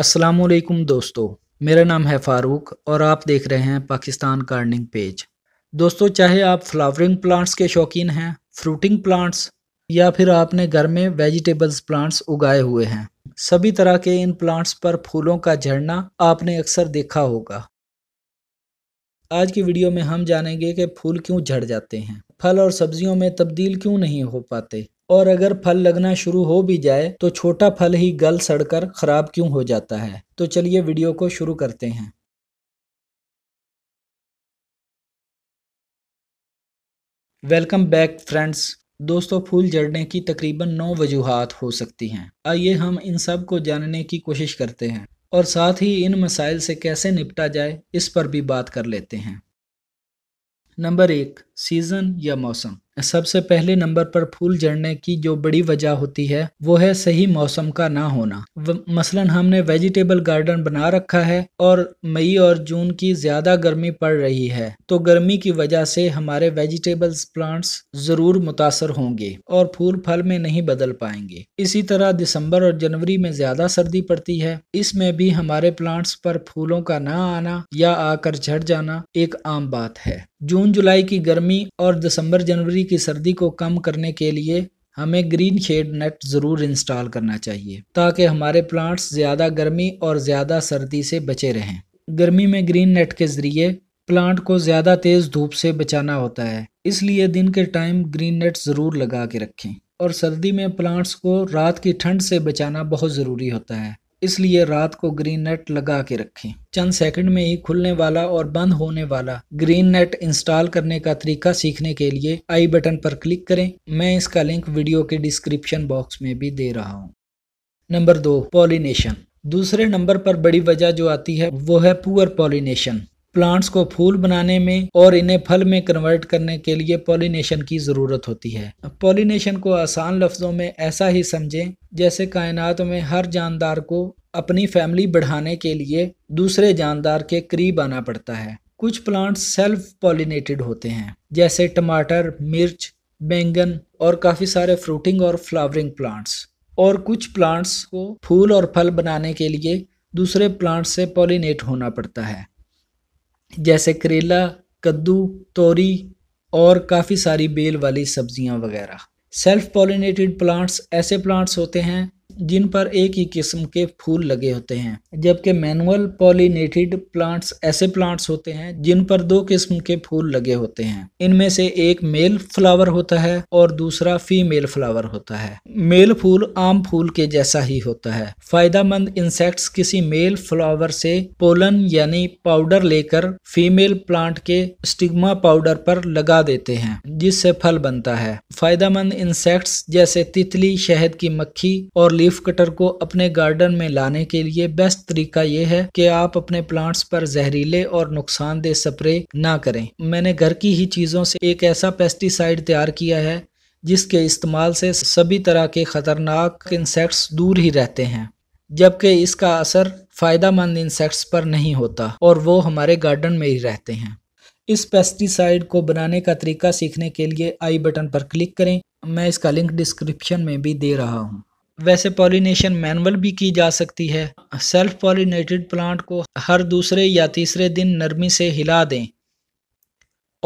असलम दोस्तों मेरा नाम है फ़ारूक और आप देख रहे हैं पाकिस्तान गार्डनिंग पेज दोस्तों चाहे आप फ्लावरिंग प्लांट्स के शौकीन हैं फ्रूटिंग प्लांट्स या फिर आपने घर में वेजिटेबल्स प्लांट्स उगाए हुए हैं सभी तरह के इन प्लांट्स पर फूलों का झड़ना आपने अक्सर देखा होगा आज की वीडियो में हम जानेंगे कि फूल क्यों झड़ जाते हैं फल और सब्जियों में तब्दील क्यों नहीं हो पाते और अगर फल लगना शुरू हो भी जाए तो छोटा फल ही गल सड़कर खराब क्यों हो जाता है तो चलिए वीडियो को शुरू करते हैं वेलकम बैक फ्रेंड्स दोस्तों फूल जड़ने की तकरीबन नौ वजूहत हो सकती हैं आइए हम इन सब को जानने की कोशिश करते हैं और साथ ही इन मसाइल से कैसे निपटा जाए इस पर भी बात कर लेते हैं नंबर एक सीज़न या मौसम सबसे पहले नंबर पर फूल जड़ने की जो बड़ी वजह होती है वो है सही मौसम का ना होना मसलन हमने वेजिटेबल गार्डन बना रखा है और मई और जून की ज्यादा गर्मी पड़ रही है तो गर्मी की वजह से हमारे वेजिटेबल्स प्लांट्स जरूर मुतासर होंगे और फूल फल में नहीं बदल पाएंगे इसी तरह दिसंबर और जनवरी में ज्यादा सर्दी पड़ती है इसमें भी हमारे प्लांट्स पर फूलों का ना आना या आकर झड़ जाना एक आम बात है जून जुलाई की गर्मी और दिसंबर जनवरी की सर्दी को कम करने के लिए हमें ग्रीन शेड नेट ज़रूर इंस्टॉल करना चाहिए ताकि हमारे प्लांट्स ज़्यादा गर्मी और ज़्यादा सर्दी से बचे रहें गर्मी में ग्रीन नेट के ज़रिए प्लांट को ज़्यादा तेज़ धूप से बचाना होता है इसलिए दिन के टाइम ग्रीन नेट ज़रूर लगा के रखें और सर्दी में प्लांट्स को रात की ठंड से बचाना बहुत ज़रूरी होता है इसलिए रात को ग्रीन नेट लगा के रखें चंद सेकंड में ही खुलने वाला और बंद होने वाला ग्रीन नेट इंस्टॉल करने का तरीका सीखने के लिए आई बटन पर क्लिक करें मैं इसका लिंक वीडियो के डिस्क्रिप्शन बॉक्स में भी दे रहा हूँ नंबर दो पॉलिनेशन दूसरे नंबर पर बड़ी वजह जो आती है वो है पुअर पॉलिनेशन प्लांट्स को फूल बनाने में और इन्हें फल में कन्वर्ट करने के लिए पॉलिनेशन की ज़रूरत होती है पॉलिनेशन को आसान लफ्ज़ों में ऐसा ही समझें जैसे कायनात में हर जानदार को अपनी फैमिली बढ़ाने के लिए दूसरे जानदार के करीब आना पड़ता है कुछ प्लांट्स सेल्फ पॉलिनेटेड होते हैं जैसे टमाटर मिर्च बैंगन और काफ़ी सारे फ्रूटिंग और फ्लावरिंग प्लांट्स और कुछ प्लांट्स को फूल और फल बनाने के लिए दूसरे प्लांट से पॉलिनेट होना पड़ता है जैसे करेला कद्दू तोरी और काफ़ी सारी बेल वाली सब्जियां वगैरह सेल्फ पॉलिनेटेड प्लांट्स ऐसे प्लांट्स होते हैं जिन पर एक ही किस्म के फूल लगे होते हैं जबकि मैनुअल पॉलीनेटेड प्लांट्स ऐसे प्लांट्स होते हैं जिन पर दो किस्म के फूल लगे होते हैं इनमें से एक मेल फ्लावर होता है और दूसरा फीमेल फ्लावर होता है मेल फूल आम फूल के जैसा ही होता है फायदामंद इंसेक्ट्स किसी मेल फ्लावर से पोलन यानी पाउडर लेकर फीमेल प्लांट के स्टिग्मा पाउडर पर लगा देते हैं जिससे फल बनता है फायदामंद इंसेक्ट्स जैसे तितली शहद की मक्खी और लीफ कटर को अपने गार्डन में लाने के लिए बेस्ट तरीका ये है कि आप अपने प्लांट्स पर जहरीले और नुकसानदेह स्प्रे ना करें मैंने घर की ही चीज़ों से एक ऐसा पेस्टिसाइड तैयार किया है जिसके इस्तेमाल से सभी तरह के ख़तरनाक इंसेक्ट्स दूर ही रहते हैं जबकि इसका असर मंद इंसेक्ट्स पर नहीं होता और वो हमारे गार्डन में ही रहते हैं इस पेस्टिसाइड को बनाने का तरीका सीखने के लिए आई बटन पर क्लिक करें मैं इसका लिंक डिस्क्रिप्शन में भी दे रहा हूँ वैसे पॉलिनेशन मैनुअल भी की जा सकती है सेल्फ पॉलिनेटेड प्लांट को हर दूसरे या तीसरे दिन नरमी से हिला दें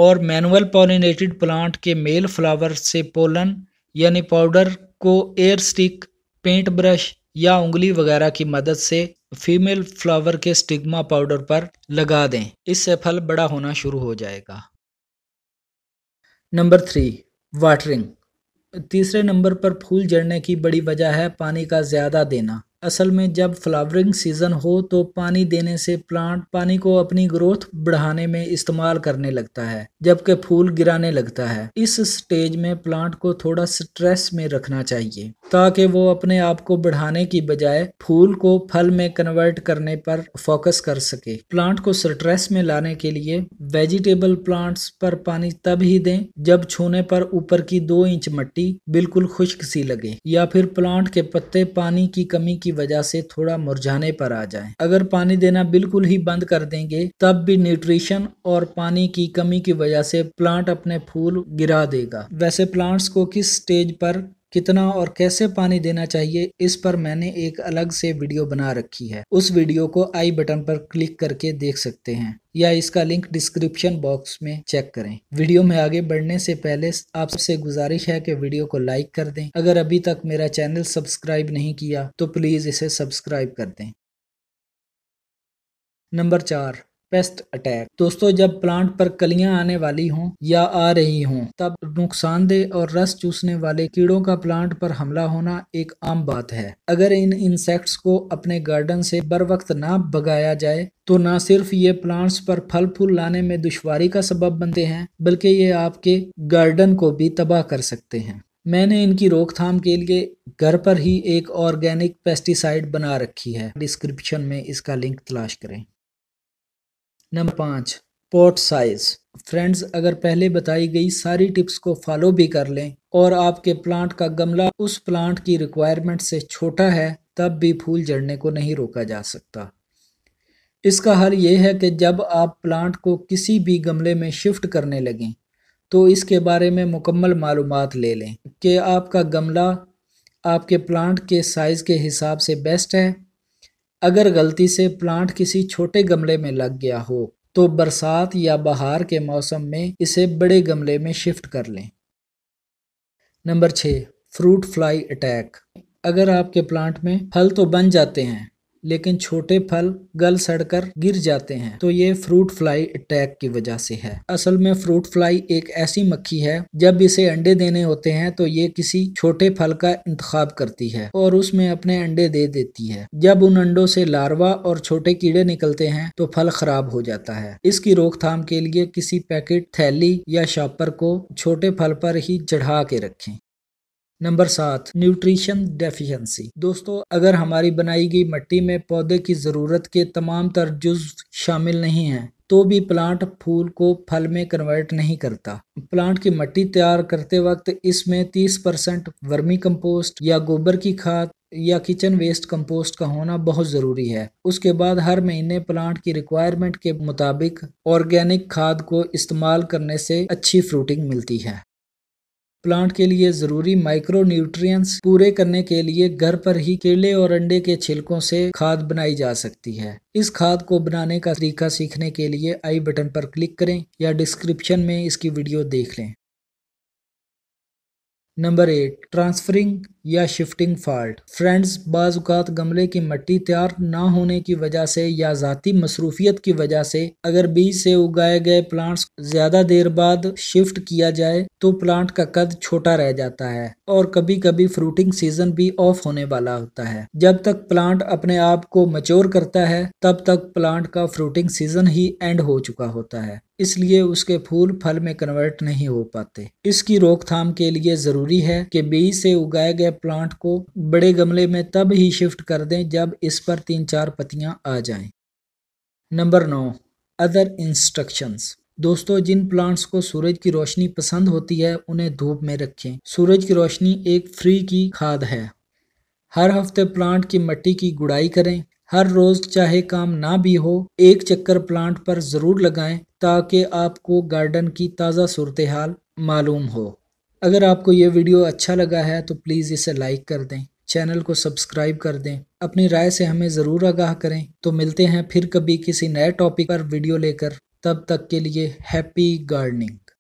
और मैनुअल पॉलिनेटेड प्लांट के मेल फ्लावर से पोलन यानी पाउडर को एयर स्टिक पेंट ब्रश या उंगली वगैरह की मदद से फीमेल फ्लावर के स्टिग्मा पाउडर पर लगा दें इससे फल बड़ा होना शुरू हो जाएगा नंबर थ्री वाटरिंग तीसरे नंबर पर फूल झड़ने की बड़ी वजह है पानी का ज़्यादा देना असल में जब फ्लावरिंग सीज़न हो तो पानी देने से प्लांट पानी को अपनी ग्रोथ बढ़ाने में इस्तेमाल करने लगता है जबकि फूल गिराने लगता है इस स्टेज में प्लांट को थोड़ा स्ट्रेस में रखना चाहिए ताकि वो अपने आप को बढ़ाने की बजाय फूल को फल में कन्वर्ट करने पर फोकस कर सके प्लांट को स्ट्रेस में लाने के लिए वेजिटेबल प्लांट्स पर पानी तब ही दें जब छूने पर ऊपर की दो इंच मट्टी बिल्कुल खुश्क सी लगे या फिर प्लांट के पत्ते पानी की कमी की की वजह से थोड़ा मुरझाने पर आ जाए अगर पानी देना बिल्कुल ही बंद कर देंगे तब भी न्यूट्रिशन और पानी की कमी की वजह से प्लांट अपने फूल गिरा देगा वैसे प्लांट्स को किस स्टेज पर कितना और कैसे पानी देना चाहिए इस पर मैंने एक अलग से वीडियो बना रखी है उस वीडियो को आई बटन पर क्लिक करके देख सकते हैं या इसका लिंक डिस्क्रिप्शन बॉक्स में चेक करें वीडियो में आगे बढ़ने से पहले आपसे गुजारिश है कि वीडियो को लाइक कर दें अगर अभी तक मेरा चैनल सब्सक्राइब नहीं किया तो प्लीज़ इसे सब्सक्राइब कर दें नंबर चार पेस्ट अटैक दोस्तों जब प्लांट पर कलियां आने वाली हों या आ रही हों तब नुकसानदेह और रस चूसने वाले कीड़ों का प्लांट पर हमला होना एक आम बात है अगर इन इंसेक्ट्स को अपने गार्डन से बर वक्त ना भगाया जाए तो ना सिर्फ ये प्लांट्स पर फल फूल लाने में दुश्वारी का सबब बनते हैं बल्कि ये आपके गार्डन को भी तबाह कर सकते हैं मैंने इनकी रोकथाम के लिए घर पर ही एक ऑर्गेनिक पेस्टिसाइड बना रखी है डिस्क्रिप्शन में इसका लिंक तलाश करें नंबर पाँच पॉट साइज फ्रेंड्स अगर पहले बताई गई सारी टिप्स को फॉलो भी कर लें और आपके प्लांट का गमला उस प्लांट की रिक्वायरमेंट से छोटा है तब भी फूल जड़ने को नहीं रोका जा सकता इसका हल ये है कि जब आप प्लांट को किसी भी गमले में शिफ्ट करने लगें तो इसके बारे में मुकम्मल मालूम ले लें कि आपका गमला आपके प्लांट के साइज़ के हिसाब से बेस्ट है अगर गलती से प्लांट किसी छोटे गमले में लग गया हो तो बरसात या बहार के मौसम में इसे बड़े गमले में शिफ्ट कर लें नंबर छः फ्रूट फ्लाई अटैक अगर आपके प्लांट में फल तो बन जाते हैं लेकिन छोटे फल गल सड़कर गिर जाते हैं तो ये फ्रूट फ्लाई अटैक की वजह से है असल में फ्रूट फ्लाई एक ऐसी मक्खी है जब इसे अंडे देने होते हैं तो ये किसी छोटे फल का इंतखाब करती है और उसमें अपने अंडे दे देती है जब उन अंडों से लार्वा और छोटे कीड़े निकलते हैं तो फल खराब हो जाता है इसकी रोकथाम के लिए किसी पैकेट थैली या शॉपर को छोटे फल पर ही चढ़ा के रखें नंबर सात न्यूट्रिशन डेफिशिएंसी दोस्तों अगर हमारी बनाई गई मिट्टी में पौधे की ज़रूरत के तमाम तर शामिल नहीं हैं तो भी प्लांट फूल को फल में कन्वर्ट नहीं करता प्लांट की मिट्टी तैयार करते वक्त इसमें 30 परसेंट वर्मी कंपोस्ट या गोबर की खाद या किचन वेस्ट कंपोस्ट का होना बहुत ज़रूरी है उसके बाद हर महीने प्लांट की रिक्वायरमेंट के मुताबिक ऑर्गेनिक खाद को इस्तेमाल करने से अच्छी फ्रूटिंग मिलती है प्लांट के लिए जरूरी माइक्रो न्यूट्रिय पूरे करने के लिए घर पर ही केले और अंडे के छिलकों से खाद बनाई जा सकती है इस खाद को बनाने का तरीका सीखने के लिए आई बटन पर क्लिक करें या डिस्क्रिप्शन में इसकी वीडियो देख लें नंबर एट ट्रांसफरिंग या शिफ्टिंग फॉल्ट फ्रेंड्स बाजुकात गमले की मट्टी तैयार ना होने की वजह से या ज़ाती मसरूफियत की वजह से अगर बीज से उगाए गए प्लांट्स ज़्यादा देर बाद शिफ्ट किया जाए तो प्लांट का कद छोटा रह जाता है और कभी कभी फ्रूटिंग सीजन भी ऑफ होने वाला होता है जब तक प्लांट अपने आप को मच्योर करता है तब तक प्लांट का फ्रूटिंग सीजन ही एंड हो चुका होता है इसलिए उसके फूल फल में कन्वर्ट नहीं हो पाते इसकी रोकथाम के लिए जरूरी है कि बीज से उगाए गए प्लांट को बड़े गमले में तब ही शिफ्ट कर दें जब इस पर तीन चार पत्तियां आ जाएं। नंबर नौ अदर इंस्ट्रक्शंस दोस्तों जिन प्लांट्स को सूरज की रोशनी पसंद होती है उन्हें धूप में रखें सूरज की रोशनी एक फ्री की खाद है हर हफ्ते प्लांट की मिट्टी की गुड़ाई करें हर रोज चाहे काम ना भी हो एक चक्कर प्लांट पर जरूर लगाएं ताकि आपको गार्डन की ताज़ा सूरत हाल मालूम हो अगर आपको ये वीडियो अच्छा लगा है तो प्लीज़ इसे लाइक कर दें चैनल को सब्सक्राइब कर दें अपनी राय से हमें ज़रूर आगाह करें तो मिलते हैं फिर कभी किसी नए टॉपिक पर वीडियो लेकर तब तक के लिए हैप्पी गार्डनिंग